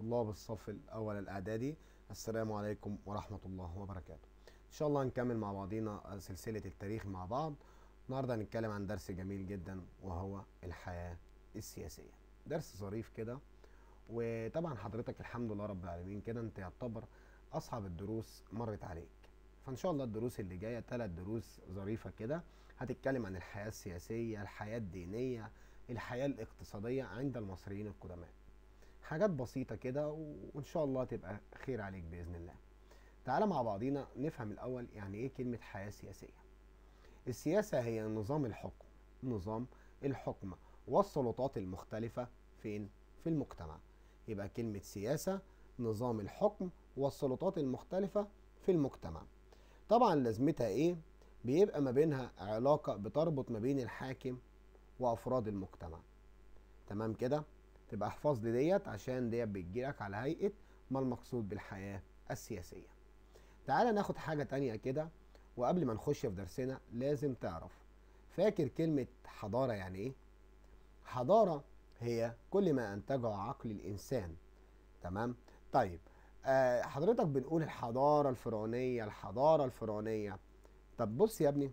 طلاب الصف الأول الإعدادي السلام عليكم ورحمة الله وبركاته إن شاء الله هنكمل مع بعضينا آه، سلسلة التاريخ مع بعض النهاردة هنتكلم عن درس جميل جدا وهو الحياة السياسية درس ظريف كده وطبعا حضرتك الحمد لله رب العالمين كده انت يعتبر أصعب الدروس مرت عليك فان شاء الله الدروس اللي جايه ثلاث دروس ظريفه كده هتتكلم عن الحياه السياسيه الحياه الدينيه الحياه الاقتصاديه عند المصريين القدماء حاجات بسيطه كده وان شاء الله تبقى خير عليك باذن الله تعالى مع بعضينا نفهم الاول يعني ايه كلمه حياه سياسيه السياسه هي نظام الحكم نظام الحكم والسلطات المختلفه فين في المجتمع يبقى كلمه سياسه نظام الحكم والسلطات المختلفه في المجتمع طبعا لازمتها ايه بيبقى ما بينها علاقه بتربط ما بين الحاكم وافراد المجتمع تمام كده تبقى احفظ لي ديت عشان ديت بتجيلك على هيئه ما المقصود بالحياه السياسيه تعالى ناخد حاجه تانية كده وقبل ما نخش في درسنا لازم تعرف فاكر كلمه حضاره يعني ايه حضاره هي كل ما انتجه عقل الانسان تمام طيب آه، حضرتك بنقول الحضاره الفرعونيه الحضاره الفرعونيه طب بص يا ابني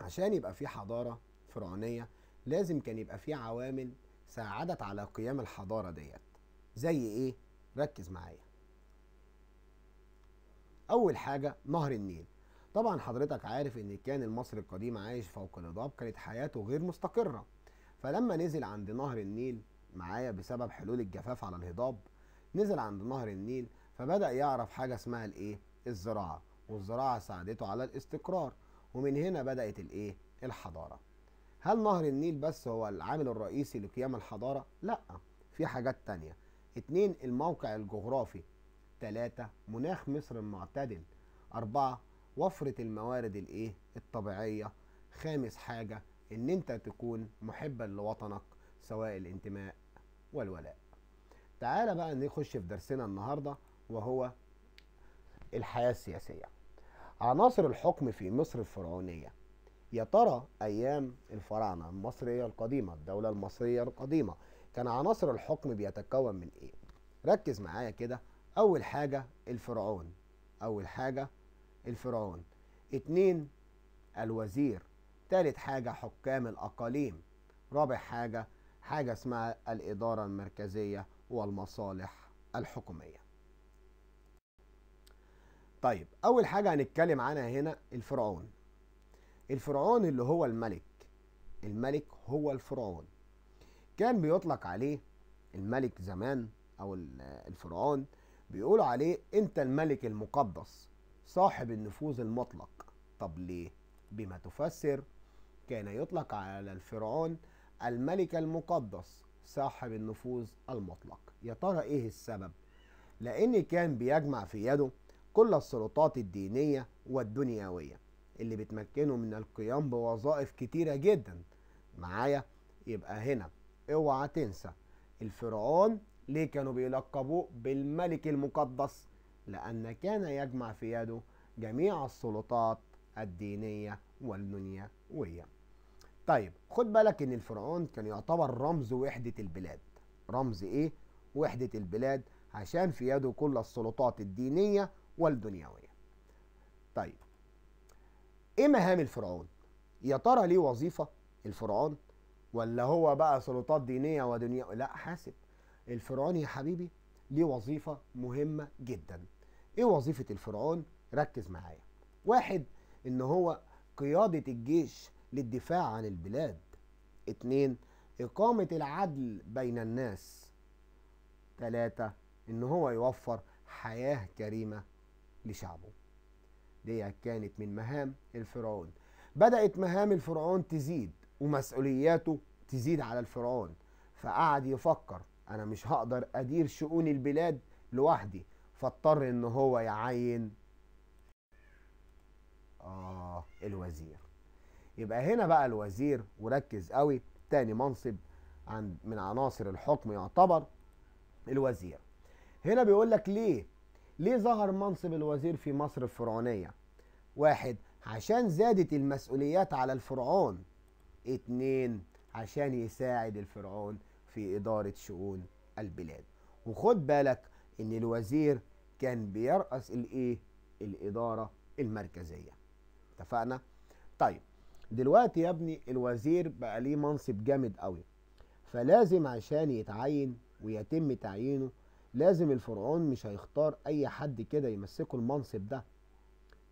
عشان يبقى في حضاره فرعونيه لازم كان يبقى في عوامل ساعدت على قيام الحضارة ديت زي ايه؟ ركز معايا اول حاجة نهر النيل طبعا حضرتك عارف ان كان المصري القديم عايش فوق الهضاب كانت حياته غير مستقرة فلما نزل عند نهر النيل معايا بسبب حلول الجفاف على الهضاب نزل عند نهر النيل فبدأ يعرف حاجة اسمها الايه؟ الزراعة والزراعة ساعدته على الاستقرار ومن هنا بدأت الايه؟ الحضارة هل نهر النيل بس هو العامل الرئيسي لقيام الحضارة؟ لا في حاجات تانية اتنين الموقع الجغرافي تلاتة مناخ مصر المعتدل أربعة وفرة الموارد الايه الطبيعية خامس حاجة ان انت تكون محبا لوطنك سواء الانتماء والولاء تعال بقى نخش في درسنا النهاردة وهو الحياة السياسية عناصر الحكم في مصر الفرعونية يا ترى أيام الفراعنة المصرية القديمة الدولة المصرية القديمة كان عناصر الحكم بيتكون من إيه؟ ركز معايا كده أول حاجة الفرعون أول حاجة الفرعون اتنين الوزير تالت حاجة حكام الأقاليم رابع حاجة حاجة اسمها الإدارة المركزية والمصالح الحكومية طيب أول حاجة هنتكلم عنها هنا الفرعون الفرعون اللي هو الملك الملك هو الفرعون كان بيطلق عليه الملك زمان او الفرعون بيقولوا عليه انت الملك المقدس صاحب النفوذ المطلق طب ليه بما تفسر كان يطلق على الفرعون الملك المقدس صاحب النفوذ المطلق يا ترى ايه السبب لان كان بيجمع في يده كل السلطات الدينيه والدنيويه اللي بتمكنه من القيام بوظائف كتيرة جدا معايا يبقى هنا اوعى تنسى الفرعون ليه كانوا بيلقبوه بالملك المقدس لأن كان يجمع في يده جميع السلطات الدينية والدنيوية طيب خد بالك ان الفرعون كان يعتبر رمز وحدة البلاد رمز ايه وحدة البلاد عشان في يده كل السلطات الدينية والدنيوية طيب ايه مهام الفرعون يا ترى ليه وظيفه الفرعون ولا هو بقى سلطات دينيه ودنيا لا حاسب الفرعون يا حبيبي ليه وظيفه مهمه جدا ايه وظيفه الفرعون ركز معايا واحد ان هو قياده الجيش للدفاع عن البلاد اتنين اقامه العدل بين الناس تلاته ان هو يوفر حياه كريمه لشعبه دي كانت من مهام الفرعون بدأت مهام الفرعون تزيد ومسؤولياته تزيد على الفرعون فقعد يفكر أنا مش هقدر أدير شؤون البلاد لوحدي فاضطر إن هو يعين آه الوزير يبقى هنا بقى الوزير وركز قوي تاني منصب عند من عناصر الحكم يعتبر الوزير هنا بيقول لك ليه ليه ظهر منصب الوزير في مصر الفرعونية؟ واحد عشان زادت المسؤوليات على الفرعون اتنين عشان يساعد الفرعون في إدارة شؤون البلاد وخد بالك إن الوزير كان بيرأس الإيه؟ الإدارة المركزية اتفقنا؟ طيب دلوقتي يا ابني الوزير بقى ليه منصب جامد قوي فلازم عشان يتعين ويتم تعيينه لازم الفرعون مش هيختار اي حد كده يمسكه المنصب ده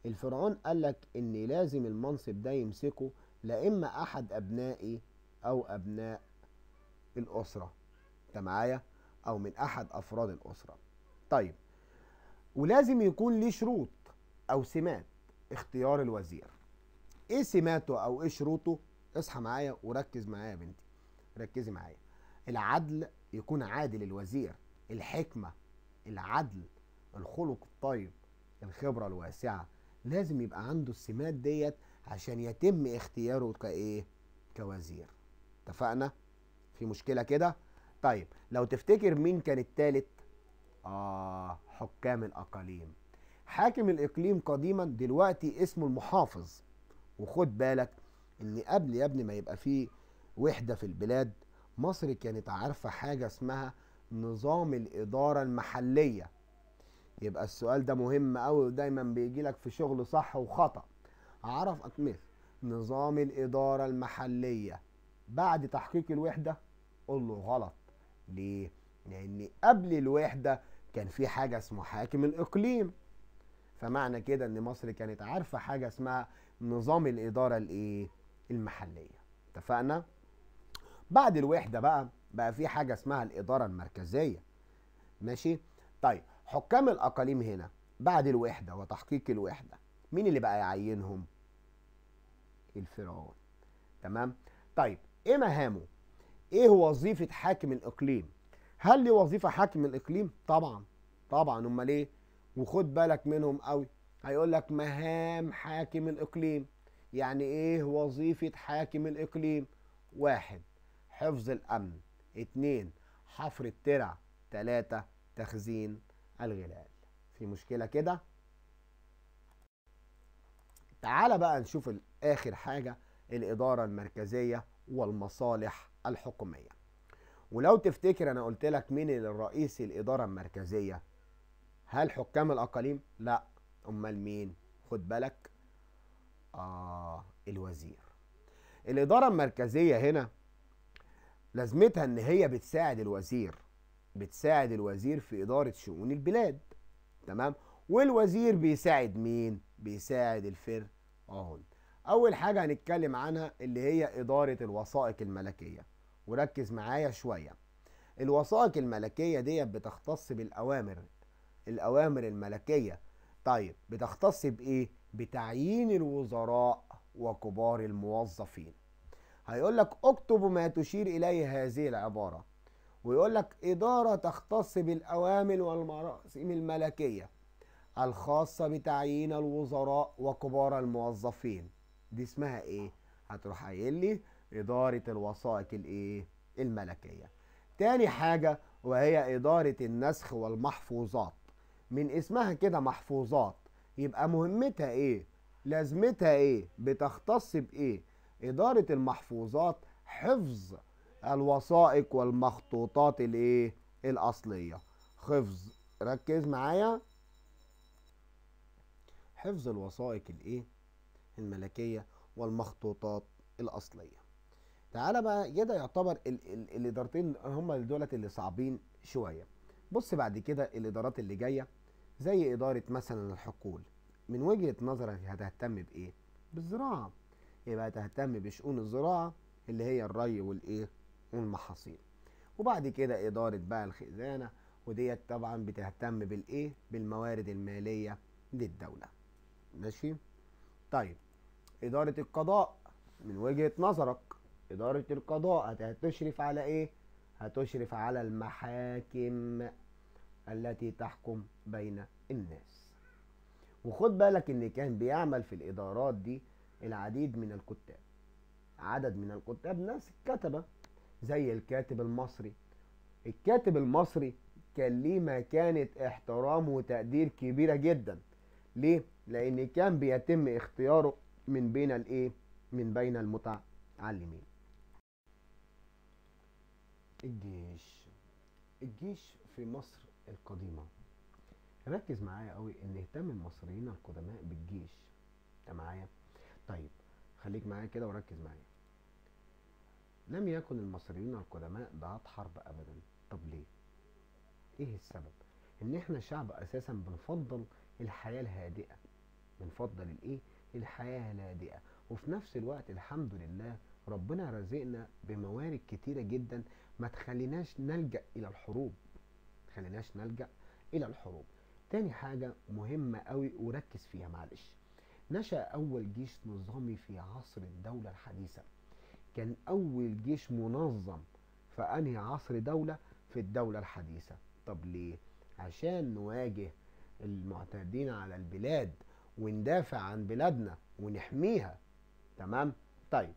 الفرعون قالك ان لازم المنصب ده يمسكه لاما احد ابنائي او ابناء الاسره انت معايا او من احد افراد الاسره طيب ولازم يكون ليه شروط او سمات اختيار الوزير ايه سماته او ايه شروطه اصحى معايا وركز معايا يا بنتي ركزي معايا العدل يكون عادل الوزير الحكمة العدل الخلق الطيب الخبرة الواسعة لازم يبقى عنده السمات ديت عشان يتم اختياره كايه كوزير اتفقنا في مشكلة كده طيب لو تفتكر مين كان التالت اه حكام الاقاليم حاكم الاقليم قديما دلوقتي اسمه المحافظ وخد بالك ان قبل يا ابني ما يبقى فيه وحدة في البلاد مصر كانت عارفة حاجة اسمها نظام الإدارة المحلية يبقى السؤال ده مهم قوي ودايما بيجي لك في شغل صح وخطأ عرف أكمل نظام الإدارة المحلية بعد تحقيق الوحدة قول له غلط ليه؟ لأن قبل الوحدة كان في حاجة اسمه حاكم الإقليم فمعنى كده إن مصر كانت عارفة حاجة اسمها نظام الإدارة الإيه؟ المحلية اتفقنا؟ بعد الوحدة بقى بقى في حاجه اسمها الاداره المركزيه ماشي طيب حكام الاقاليم هنا بعد الوحده وتحقيق الوحده مين اللي بقى يعينهم الفرعون تمام طيب ايه مهامه ايه وظيفه حاكم الاقليم هل ليه وظيفه حاكم الاقليم طبعا طبعا امال ايه وخد بالك منهم قوي هيقول لك مهام حاكم الاقليم يعني ايه وظيفه حاكم الاقليم واحد حفظ الامن اتنين حفر الترع تلاتة تخزين الغلال في مشكلة كده تعال بقى نشوف آخر حاجة الإدارة المركزية والمصالح الحكومية ولو تفتكر أنا قلت لك مين الرئيس الإدارة المركزية هل حكام الأقاليم؟ لا أمال مين؟ خد بالك آه الوزير الإدارة المركزية هنا لازمتها ان هي بتساعد الوزير بتساعد الوزير في اداره شؤون البلاد تمام والوزير بيساعد مين بيساعد الفر اهون اول حاجه هنتكلم عنها اللي هي اداره الوثائق الملكيه وركز معايا شويه الوثائق الملكيه ديت بتختص بالاوامر الاوامر الملكيه طيب بتختص بايه بتعيين الوزراء وكبار الموظفين هيقول لك اكتب ما تشير اليه هذه العباره ويقول لك اداره تختص بالاوامر والمراسم الملكيه الخاصه بتعيين الوزراء وكبار الموظفين دي اسمها ايه هتروح قايل لي اداره الوثائق الايه الملكيه تاني حاجه وهي اداره النسخ والمحفوظات من اسمها كده محفوظات يبقى مهمتها ايه لازمتها ايه بتختص بايه إدارة المحفوظات حفظ الوثائق والمخطوطات الايه الأصلية حفظ ركز معايا حفظ الوثائق الايه الملكية والمخطوطات الأصلية تعالى بقى كده يعتبر ال ال الإدارتين هما دولت اللي صعبين شوية بص بعد كده الإدارات اللي جاية زي إدارة مثلا الحقول من وجهة نظرك هتهتم بإيه؟ بالزراعة يبقى إيه تهتم بشؤون الزراعة اللي هي الري والإيه والمحاصيل وبعد كده إدارة بقى الخزانة وديت طبعا بتهتم بالإيه بالموارد المالية للدولة ماشي طيب إدارة القضاء من وجهة نظرك إدارة القضاء هتشرف على إيه هتشرف على المحاكم التي تحكم بين الناس وخد بالك ان كان بيعمل في الادارات دي العديد من الكتاب عدد من الكتاب ناس كتبة زي الكاتب المصري الكاتب المصري كان ليه مكانة احترام وتقدير كبيرة جدا ليه؟ لأن كان بيتم اختياره من بين الايه؟ من بين المتعلمين الجيش الجيش في مصر القديمة ركز معايا قوي ان اهتم المصريين القدماء بالجيش انت معايا؟ طيب خليك معايا كده وركز معايا لم يكن المصريين القدماء ضحاة حرب ابدا طب ليه ايه السبب ان احنا شعب اساسا بنفضل الحياه الهادئه بنفضل الايه الحياه الهادئه وفي نفس الوقت الحمد لله ربنا رزقنا بموارد كتيره جدا ما تخليناش نلجا الى الحروب ما تخليناش نلجا الى الحروب تاني حاجه مهمه قوي وركز فيها معلش نشأ أول جيش نظامي في عصر الدولة الحديثة كان أول جيش منظم في أنهي عصر دولة في الدولة الحديثة طب ليه؟ عشان نواجه المعتدين على البلاد وندافع عن بلادنا ونحميها تمام؟ طيب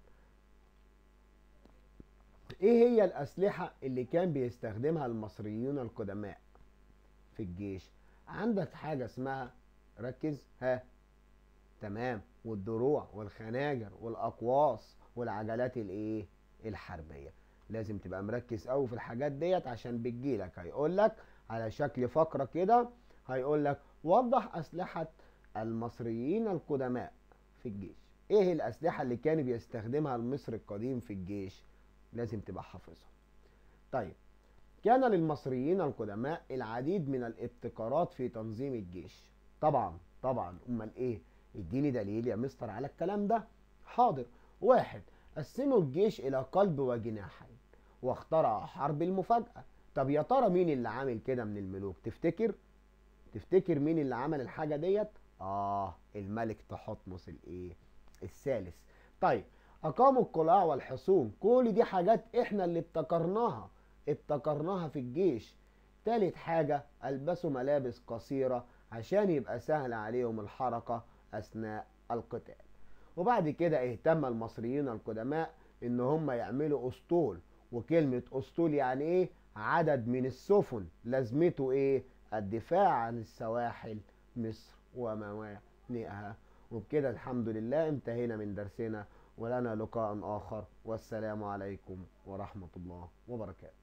ايه هي الأسلحة اللي كان بيستخدمها المصريون القدماء في الجيش؟ عندك حاجة اسمها ركز ها تمام والدروع والخناجر والاقواس والعجلات الايه الحربيه لازم تبقى مركز قوي في الحاجات ديت عشان بتجيلك هيقول لك على شكل فقره كده هيقول لك وضح اسلحه المصريين القدماء في الجيش ايه الاسلحه اللي كان بيستخدمها المصري القديم في الجيش لازم تبقى حافظها طيب كان للمصريين القدماء العديد من الابتكارات في تنظيم الجيش طبعا طبعا امال ايه اديني دليل يا مستر على الكلام ده حاضر واحد قسموا الجيش الى قلب وجناحين واخترع حرب المفاجأة طب يا ترى مين اللي عامل كده من الملوك تفتكر تفتكر مين اللي عمل الحاجة ديت اه الملك تحتمس الايه الثالث طيب اقاموا القلاع والحصون كل دي حاجات احنا اللي ابتكرناها ابتكرناها في الجيش ثالث حاجة البسوا ملابس قصيرة عشان يبقى سهل عليهم الحركة أثناء القتال وبعد كده اهتم المصريين القدماء ان هم يعملوا اسطول وكلمة اسطول يعني ايه عدد من السفن لازمته ايه الدفاع عن السواحل مصر وموانئها وبكده الحمد لله انتهينا من درسنا ولنا لقاء اخر والسلام عليكم ورحمة الله وبركاته